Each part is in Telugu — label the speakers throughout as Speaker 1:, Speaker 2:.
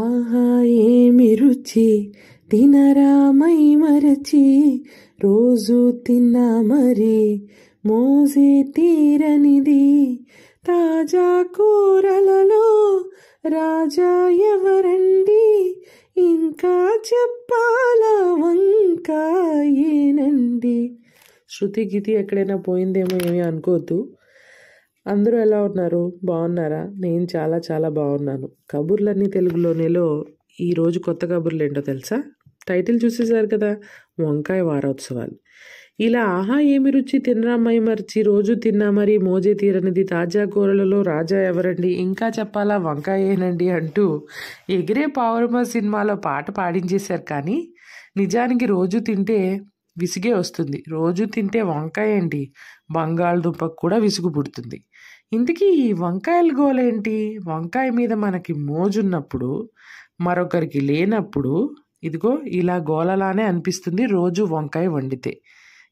Speaker 1: ఆహా ఏమి రుచి తినరామై మరచి రోజు తిన్నా మరి మోసే తీరనిది తాజా కూరలలో రాజా ఎవరండి ఇంకా చెప్పాలా వంకాయేనండి శృతి గీతి ఎక్కడైనా పోయిందేమో ఏమీ అనుకోవద్దు అందరూ ఎలా ఉన్నారు బాగున్నారా నేను చాలా చాలా బాగున్నాను కబుర్లన్నీ తెలుగులోనేలో ఈరోజు కొత్త కబుర్లు ఏంటో తెలుసా టైటిల్ చూసేశారు కదా వంకాయ వారోత్సవాలు ఇలా ఆహా ఏమి రుచి తినరామై మర్చి రోజు తిన్నా మరి మోజే తీరనిది తాజా కూరలలో రాజా ఎవరండి ఇంకా చెప్పాలా వంకాయేనండి అంటూ ఎగిరే పావురమ సినిమాలో పాట పాడించేశారు కానీ నిజానికి రోజు తింటే విసిగే వస్తుంది రోజు తింటే వంకాయ ఏంటి బంగాళదుంపకు కూడా విసుగు పుడుతుంది ఇంతకీ ఈ వంకాయల గోలేంటి వంకాయ మీద మనకి మోజున్నప్పుడు మరొకరికి లేనప్పుడు ఇదిగో ఇలా గోలలానే అనిపిస్తుంది రోజు వంకాయ వండితే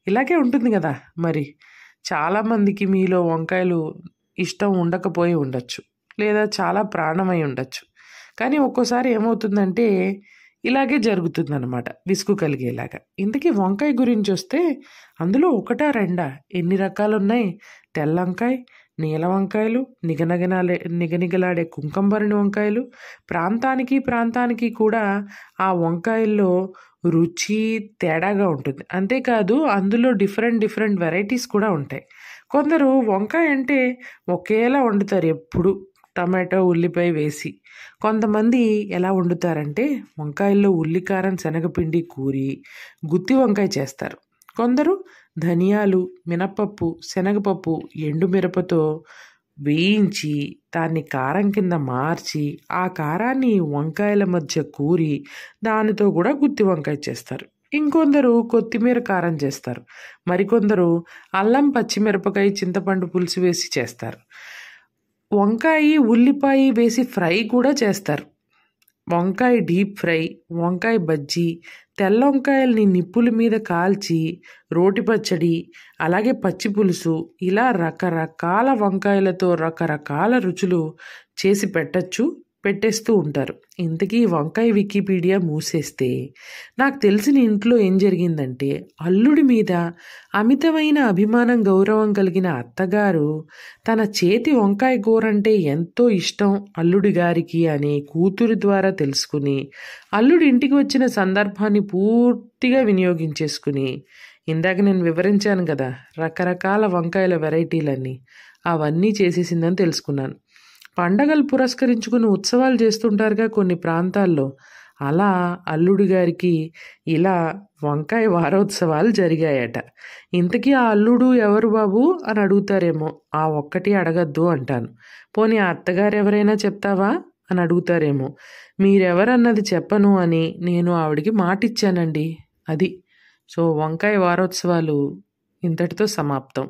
Speaker 1: ఇలాగే ఉంటుంది కదా మరి చాలామందికి మీలో వంకాయలు ఇష్టం ఉండకపోయి ఉండొచ్చు లేదా చాలా ప్రాణమై ఉండొచ్చు కానీ ఒక్కోసారి ఏమవుతుందంటే ఇలాగే అనమాట విసుగు కలిగేలాగా ఇంతకీ వంకాయ గురించి వస్తే అందులో ఒకటా రెండా ఎన్ని రకాలు ఉన్నాయి తెల్ల వంకాయ నీల వంకాయలు నిగనగనాలే నిగనిగలాడే కుంకంబరిని వంకాయలు ప్రాంతానికి ప్రాంతానికి కూడా ఆ వంకాయల్లో రుచి తేడాగా ఉంటుంది అంతేకాదు అందులో డిఫరెంట్ డిఫరెంట్ వెరైటీస్ కూడా ఉంటాయి కొందరు వంకాయ అంటే ఒకేలా వండుతారు ఎప్పుడు టమాటో ఉల్లిపాయ వేసి కొంతమంది ఎలా వండుతారంటే వంకాయల్లో ఉల్లికారం శనగపిండి కూరి గుత్తి వంకాయ చేస్తారు కొందరు ధనియాలు మినపప్పు శనగపప్పు ఎండుమిరపతో వేయించి దాన్ని కారం కింద మార్చి ఆ కారాన్ని వంకాయల మధ్య కూరి దానితో కూడా గుత్తి వంకాయ చేస్తారు ఇంకొందరు కొత్తిమీర కారం చేస్తారు మరికొందరు అల్లం పచ్చిమిరపకాయ చింతపండు పులుసు వేసి చేస్తారు వంకాయ ఉల్లిపాయ వేసి ఫ్రై కూడా చేస్తారు వంకాయ డీప్ ఫ్రై వంకాయ బజ్జీ తెల్ల వంకాయల్ని నిప్పుల మీద కాల్చి రోటి పచ్చడి అలాగే పచ్చి పులుసు ఇలా రకరకాల వంకాయలతో రకరకాల రుచులు చేసి పెట్టచ్చు పెట్టేస్తూ ఉంటారు ఇంతకీ వంకాయ వికీపీడియా మూసేస్తే నాకు తెలిసిన ఇంట్లో ఏం జరిగిందంటే అల్లుడి మీద అమితమైన అభిమానం గౌరవం కలిగిన అత్తగారు తన చేతి వంకాయ కూర అంటే ఎంతో ఇష్టం అల్లుడి గారికి అని కూతురు ద్వారా తెలుసుకుని అల్లుడి ఇంటికి వచ్చిన సందర్భాన్ని పూర్తిగా వినియోగించేసుకుని ఇందాక నేను వివరించాను కదా రకరకాల వంకాయల వెరైటీలన్నీ అవన్నీ చేసేసిందని తెలుసుకున్నాను పండగలు పురస్కరించుకుని ఉత్సవాలు చేస్తుంటారుగా కొన్ని ప్రాంతాల్లో అలా అల్లుడు గారికి ఇలా వంకాయ వారోత్సవాలు జరిగాయట ఇంతకీ ఆ అల్లుడు ఎవరు బాబు అని అడుగుతారేమో ఆ ఒక్కటి అడగద్దు అంటాను పోనీ ఆ అత్తగారు ఎవరైనా చెప్తావా అని అడుగుతారేమో మీరెవరన్నది చెప్పను అని నేను ఆవిడికి మాటిచ్చానండి అది సో వంకాయ వారోత్సవాలు ఇంతటితో సమాప్తం